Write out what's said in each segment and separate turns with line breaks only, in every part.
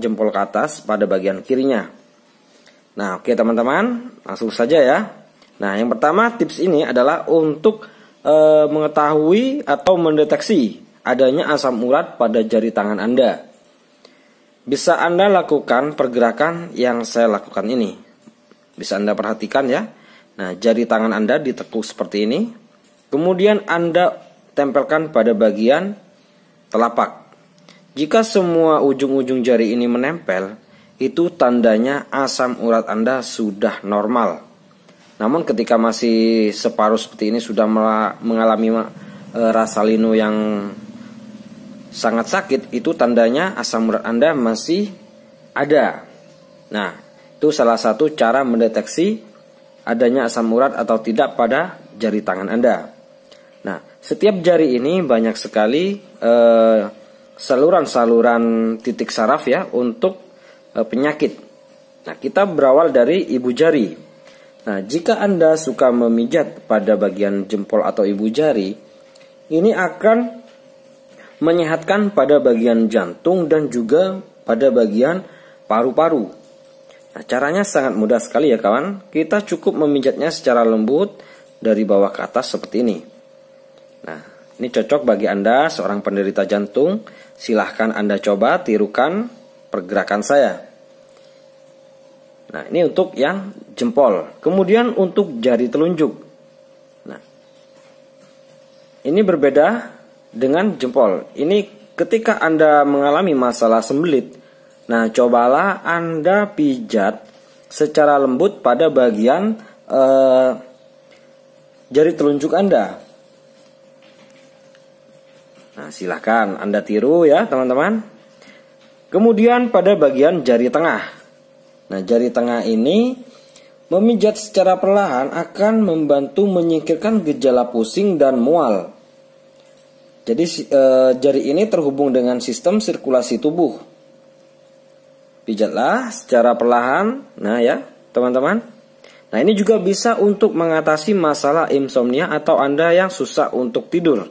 jempol ke atas pada bagian kirinya. Nah, oke teman-teman, langsung saja ya. Nah, yang pertama tips ini adalah untuk e, mengetahui atau mendeteksi adanya asam urat pada jari tangan Anda. Bisa Anda lakukan pergerakan yang saya lakukan ini. Bisa Anda perhatikan ya. Nah, jari tangan Anda ditekuk seperti ini. Kemudian Anda tempelkan pada bagian telapak. Jika semua ujung-ujung jari ini menempel, itu tandanya asam urat Anda sudah normal. Namun ketika masih separuh seperti ini sudah mengalami e, rasa linu yang sangat sakit, itu tandanya asam urat Anda masih ada. Nah, itu salah satu cara mendeteksi adanya asam urat atau tidak pada jari tangan Anda. Nah, setiap jari ini banyak sekali eh, saluran-saluran titik saraf ya untuk e, penyakit. Nah, kita berawal dari ibu jari. Nah, jika Anda suka memijat pada bagian jempol atau ibu jari, ini akan menyehatkan pada bagian jantung dan juga pada bagian paru-paru. Nah, caranya sangat mudah sekali ya kawan. Kita cukup memijatnya secara lembut dari bawah ke atas seperti ini. Nah, ini cocok bagi Anda seorang penderita jantung. Silahkan Anda coba tirukan pergerakan saya. Nah, ini untuk yang jempol. Kemudian untuk jari telunjuk. Nah, ini berbeda dengan jempol. Ini ketika Anda mengalami masalah sembelit. Nah, cobalah Anda pijat secara lembut pada bagian eh, jari telunjuk Anda Nah, silahkan Anda tiru ya teman-teman. Kemudian pada bagian jari tengah. Nah, jari tengah ini memijat secara perlahan akan membantu menyingkirkan gejala pusing dan mual. Jadi e, jari ini terhubung dengan sistem sirkulasi tubuh. Pijatlah secara perlahan. Nah, ya, teman-teman. Nah, ini juga bisa untuk mengatasi masalah insomnia atau Anda yang susah untuk tidur.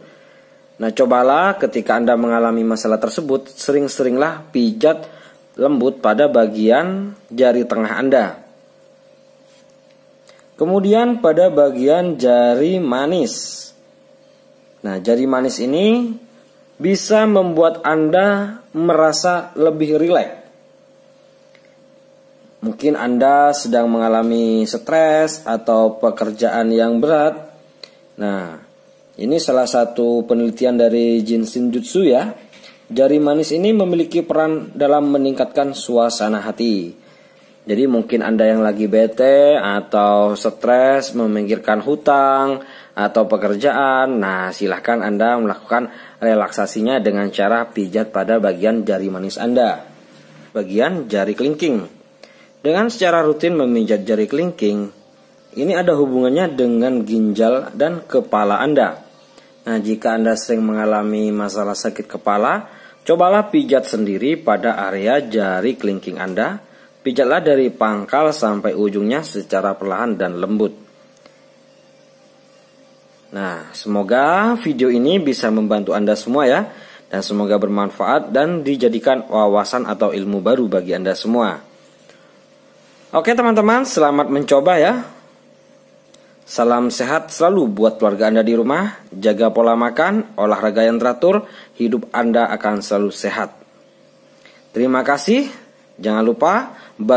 Nah, cobalah ketika Anda mengalami masalah tersebut, sering-seringlah pijat lembut pada bagian jari tengah Anda. Kemudian pada bagian jari manis. Nah, jari manis ini bisa membuat Anda merasa lebih rileks. Mungkin Anda sedang mengalami stres atau pekerjaan yang berat. Nah, ini salah satu penelitian dari Jinsin Jutsu ya. Jari manis ini memiliki peran dalam meningkatkan suasana hati. Jadi mungkin Anda yang lagi bete atau stres, memikirkan hutang atau pekerjaan, nah silahkan Anda melakukan relaksasinya dengan cara pijat pada bagian jari manis Anda. Bagian jari kelingking. Dengan secara rutin memijat jari kelingking, ini ada hubungannya dengan ginjal dan kepala Anda. Nah, jika Anda sering mengalami masalah sakit kepala, cobalah pijat sendiri pada area jari kelingking Anda. Pijatlah dari pangkal sampai ujungnya secara perlahan dan lembut. Nah, semoga video ini bisa membantu Anda semua ya dan semoga bermanfaat dan dijadikan wawasan atau ilmu baru bagi Anda semua. Oke, teman-teman, selamat mencoba ya. Salam sehat selalu buat keluarga Anda di rumah. Jaga pola makan, olahraga yang teratur, hidup Anda akan selalu sehat. Terima kasih. Jangan lupa bagi